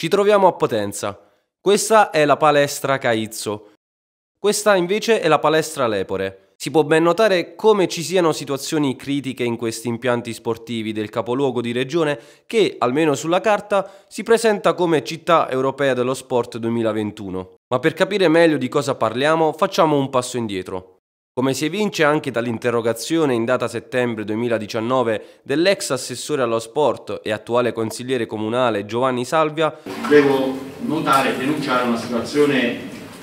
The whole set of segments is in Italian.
Ci troviamo a Potenza. Questa è la palestra Caizzo. Questa invece è la palestra Lepore. Si può ben notare come ci siano situazioni critiche in questi impianti sportivi del capoluogo di regione che, almeno sulla carta, si presenta come città europea dello sport 2021. Ma per capire meglio di cosa parliamo facciamo un passo indietro come si evince anche dall'interrogazione in data settembre 2019 dell'ex assessore allo sport e attuale consigliere comunale Giovanni Salvia. Devo notare e denunciare una situazione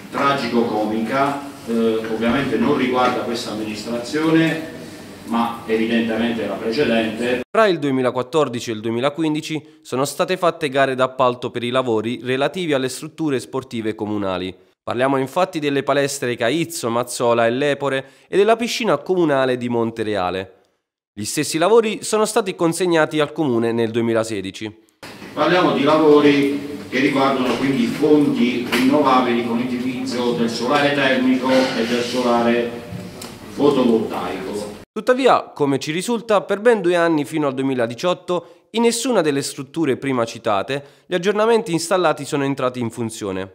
tragico-comica, eh, ovviamente non riguarda questa amministrazione, ma evidentemente la precedente. Tra il 2014 e il 2015 sono state fatte gare d'appalto per i lavori relativi alle strutture sportive comunali. Parliamo infatti delle palestre Caizzo, Mazzola e Lepore e della piscina comunale di Montereale. Gli stessi lavori sono stati consegnati al Comune nel 2016. Parliamo di lavori che riguardano quindi fonti rinnovabili con l'utilizzo del solare termico e del solare fotovoltaico. Tuttavia, come ci risulta, per ben due anni fino al 2018, in nessuna delle strutture prima citate, gli aggiornamenti installati sono entrati in funzione.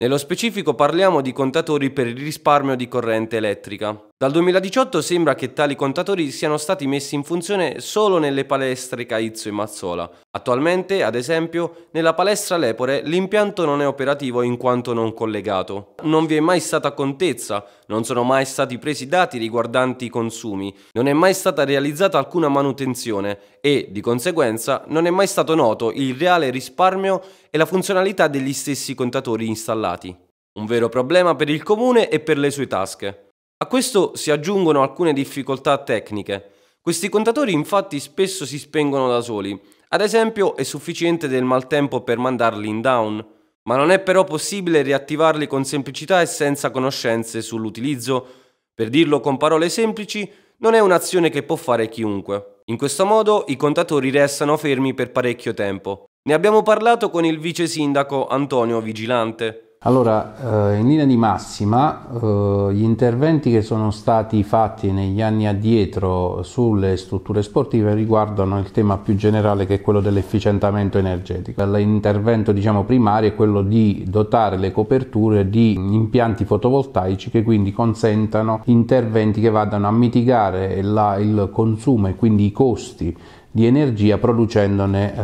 Nello specifico parliamo di contatori per il risparmio di corrente elettrica. Dal 2018 sembra che tali contatori siano stati messi in funzione solo nelle palestre Caizzo e Mazzola. Attualmente, ad esempio, nella palestra Lepore l'impianto non è operativo in quanto non collegato. Non vi è mai stata contezza, non sono mai stati presi dati riguardanti i consumi, non è mai stata realizzata alcuna manutenzione e, di conseguenza, non è mai stato noto il reale risparmio e la funzionalità degli stessi contatori installati. Un vero problema per il comune e per le sue tasche. A questo si aggiungono alcune difficoltà tecniche. Questi contatori infatti spesso si spengono da soli, ad esempio è sufficiente del maltempo per mandarli in down, ma non è però possibile riattivarli con semplicità e senza conoscenze sull'utilizzo. Per dirlo con parole semplici, non è un'azione che può fare chiunque. In questo modo i contatori restano fermi per parecchio tempo. Ne abbiamo parlato con il vice sindaco Antonio Vigilante. Allora, eh, in linea di massima, eh, gli interventi che sono stati fatti negli anni addietro sulle strutture sportive riguardano il tema più generale che è quello dell'efficientamento energetico. L'intervento diciamo, primario è quello di dotare le coperture di impianti fotovoltaici che quindi consentano interventi che vadano a mitigare la, il consumo e quindi i costi di energia producendone eh,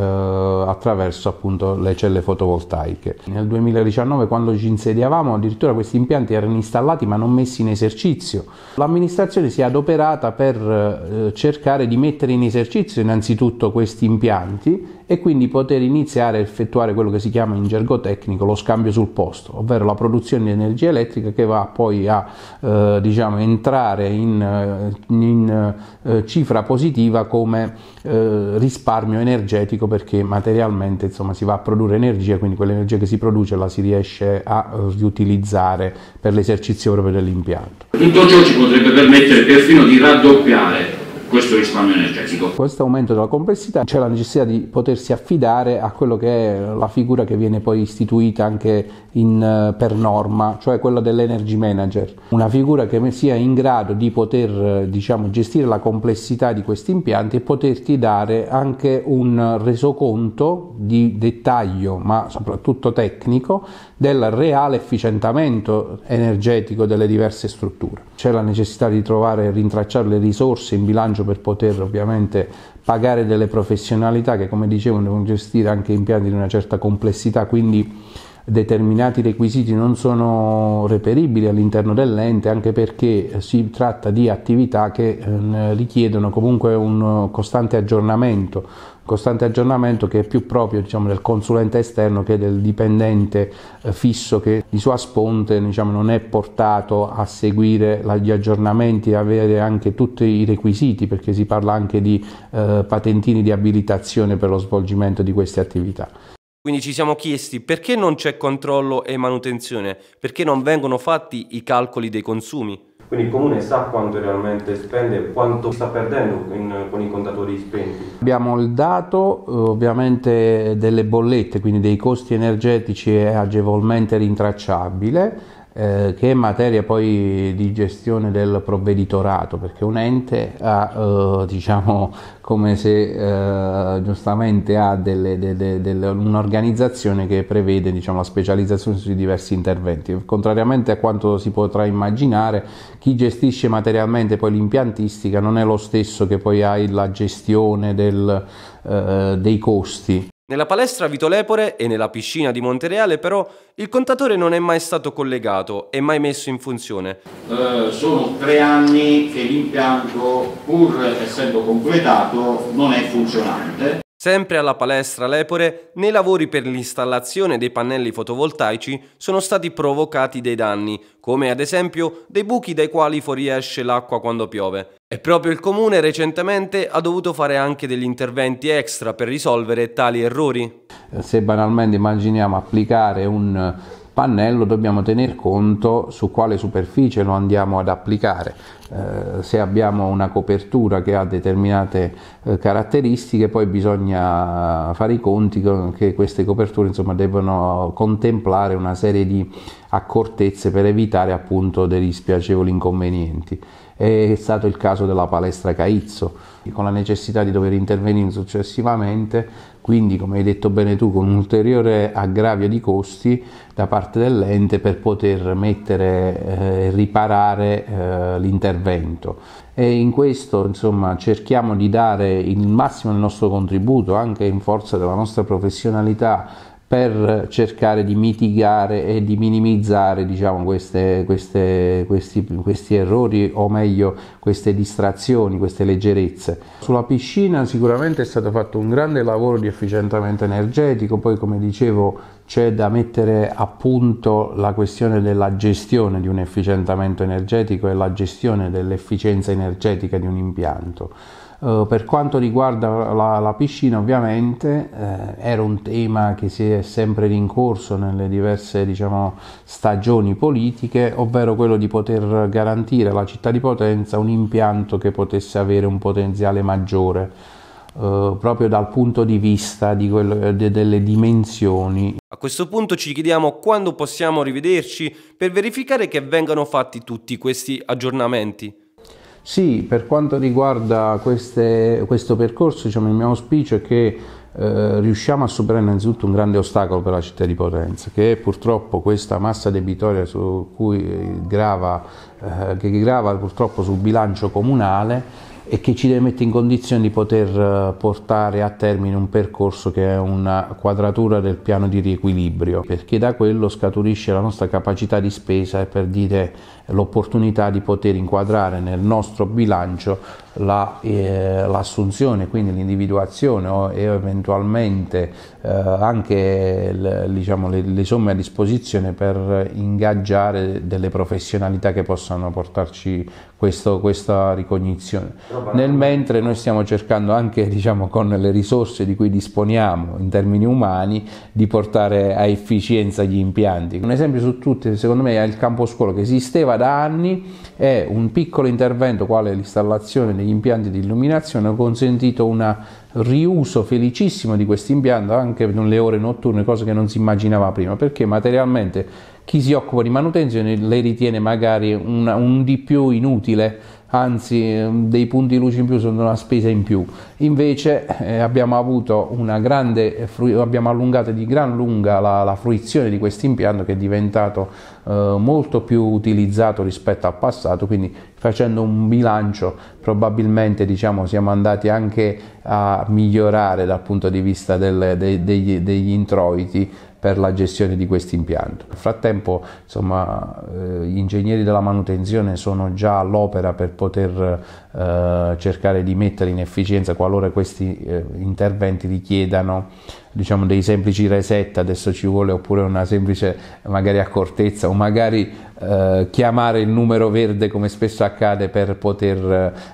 attraverso appunto le celle fotovoltaiche. Nel 2019 quando ci insediavamo addirittura questi impianti erano installati ma non messi in esercizio. L'amministrazione si è adoperata per eh, cercare di mettere in esercizio innanzitutto questi impianti e quindi poter iniziare a effettuare quello che si chiama in gergo tecnico lo scambio sul posto, ovvero la produzione di energia elettrica che va poi a eh, diciamo, entrare in, eh, in eh, cifra positiva come eh, risparmio energetico perché materialmente insomma, si va a produrre energia, quindi quell'energia che si produce la si riesce a riutilizzare per l'esercizio proprio dell'impianto. Tutto ciò ci potrebbe permettere perfino di raddoppiare questo risparmio energetico. Questo aumento della complessità c'è la necessità di potersi affidare a quello che è la figura che viene poi istituita anche in, eh, per norma, cioè quella dell'energy manager, una figura che sia in grado di poter eh, diciamo, gestire la complessità di questi impianti e poterti dare anche un resoconto di dettaglio, ma soprattutto tecnico, del reale efficientamento energetico delle diverse strutture. C'è la necessità di trovare e rintracciare le risorse in bilancio bilancio per poter ovviamente pagare delle professionalità che come dicevo devono gestire anche impianti di una certa complessità, quindi determinati requisiti non sono reperibili all'interno dell'ente anche perché si tratta di attività che ehm, richiedono comunque un costante aggiornamento costante aggiornamento che è più proprio diciamo, del consulente esterno che del dipendente eh, fisso che di sua sponte diciamo, non è portato a seguire gli aggiornamenti e avere anche tutti i requisiti perché si parla anche di eh, patentini di abilitazione per lo svolgimento di queste attività. Quindi ci siamo chiesti perché non c'è controllo e manutenzione, perché non vengono fatti i calcoli dei consumi. Quindi il comune sa quanto realmente spende e quanto sta perdendo in, con i contatori spenti. Abbiamo il dato eh, ovviamente delle bollette, quindi dei costi energetici è agevolmente rintracciabile eh, che è materia poi di gestione del provveditorato, perché un ente ha, eh, diciamo, come se eh, giustamente ha delle, delle, delle, un'organizzazione che prevede diciamo, la specializzazione sui diversi interventi. Contrariamente a quanto si potrà immaginare, chi gestisce materialmente poi l'impiantistica non è lo stesso che poi ha la gestione del, eh, dei costi. Nella palestra Vito Lepore e nella piscina di Montereale però il contatore non è mai stato collegato e mai messo in funzione. Eh, sono tre anni che l'impianto, pur essendo completato, non è funzionante. Sempre alla palestra Lepore, nei lavori per l'installazione dei pannelli fotovoltaici sono stati provocati dei danni, come ad esempio dei buchi dai quali fuoriesce l'acqua quando piove. E proprio il comune recentemente ha dovuto fare anche degli interventi extra per risolvere tali errori. Se banalmente immaginiamo applicare un pannello dobbiamo tener conto su quale superficie lo andiamo ad applicare. Eh, se abbiamo una copertura che ha determinate eh, caratteristiche, poi bisogna fare i conti che queste coperture insomma, devono contemplare una serie di accortezze per evitare appunto degli spiacevoli inconvenienti è stato il caso della palestra Caizzo, con la necessità di dover intervenire successivamente, quindi come hai detto bene tu, con un ulteriore aggravio di costi da parte dell'ente per poter mettere eh, e eh, riparare eh, l'intervento. E in questo insomma cerchiamo di dare il massimo del nostro contributo anche in forza della nostra professionalità per cercare di mitigare e di minimizzare diciamo, queste, queste, questi, questi, errori o meglio queste distrazioni, queste leggerezze. Sulla piscina sicuramente è stato fatto un grande lavoro di efficientamento energetico, poi come dicevo c'è da mettere a punto la questione della gestione di un efficientamento energetico e la gestione dell'efficienza energetica di un impianto. Eh, per quanto riguarda la, la piscina, ovviamente eh, era un tema che si è sempre rincorso nelle diverse diciamo, stagioni politiche, ovvero quello di poter garantire alla città di Potenza un impianto che potesse avere un potenziale maggiore. Uh, proprio dal punto di vista di quello, de, delle dimensioni. A questo punto ci chiediamo quando possiamo rivederci per verificare che vengano fatti tutti questi aggiornamenti. Sì, per quanto riguarda queste, questo percorso, diciamo, il mio auspicio è che eh, riusciamo a superare innanzitutto un grande ostacolo per la città di Potenza, che è purtroppo questa massa debitoria su cui grava, eh, che grava purtroppo sul bilancio comunale e che ci deve mettere in condizione di poter eh, portare a termine un percorso che è una quadratura del piano di riequilibrio, perché da quello scaturisce la nostra capacità di spesa e per dire l'opportunità di poter inquadrare nel nostro bilancio la, eh, l'assunzione, quindi l'individuazione o, e eventualmente eh, anche l, diciamo, le, le, somme a disposizione per ingaggiare delle professionalità che possano portarci questo, questa ricognizione. Nel mentre noi stiamo cercando anche diciamo, con le risorse di cui disponiamo in termini umani di portare a efficienza gli impianti. Un esempio su tutti secondo me è il campo scuola che esisteva da anni e un piccolo intervento quale l'installazione dei gli impianti di illuminazione, ho consentito un riuso felicissimo di questo impianto anche nelle ore notturne, cosa che non si immaginava prima, perché materialmente chi si occupa di manutenzione le ritiene magari una, un di più inutile, anzi ehm, dei punti luce in più sono una spesa in più. Invece eh, abbiamo avuto una grande, abbiamo allungato di gran lunga la, la fruizione di questo impianto che è diventato eh, molto più utilizzato rispetto al passato, quindi facendo un bilancio probabilmente diciamo, siamo andati anche a migliorare dal punto di vista del, de, degli, degli introiti per la gestione di questo impianto. Nel frattempo insomma, eh, gli ingegneri della manutenzione sono già all'opera per poter eh, cercare di mettere in efficienza qualora questi eh, interventi richiedano diciamo, dei semplici reset, adesso ci vuole oppure una semplice magari accortezza o magari eh, chiamare il numero verde come spesso accade per poter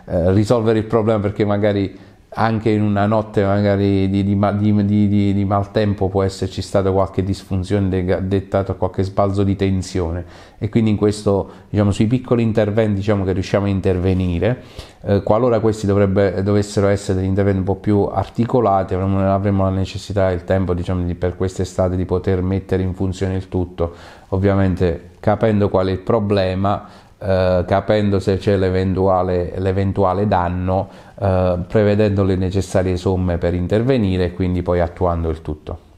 eh, risolvere il problema perché magari anche in una notte magari di, di, di, di, maltempo può esserci stata qualche disfunzione dettata a qualche sbalzo di tensione e quindi in questo diciamo sui piccoli interventi diciamo che riusciamo a intervenire eh, qualora questi dovrebbe, dovessero essere degli interventi un po' più articolati avremo, avremo la necessità e il tempo diciamo di, per quest'estate di poter mettere in funzione il tutto ovviamente capendo qual è il problema eh, capendo se c'è l'eventuale, l'eventuale danno, eh, prevedendo le necessarie somme per intervenire e quindi poi attuando il tutto.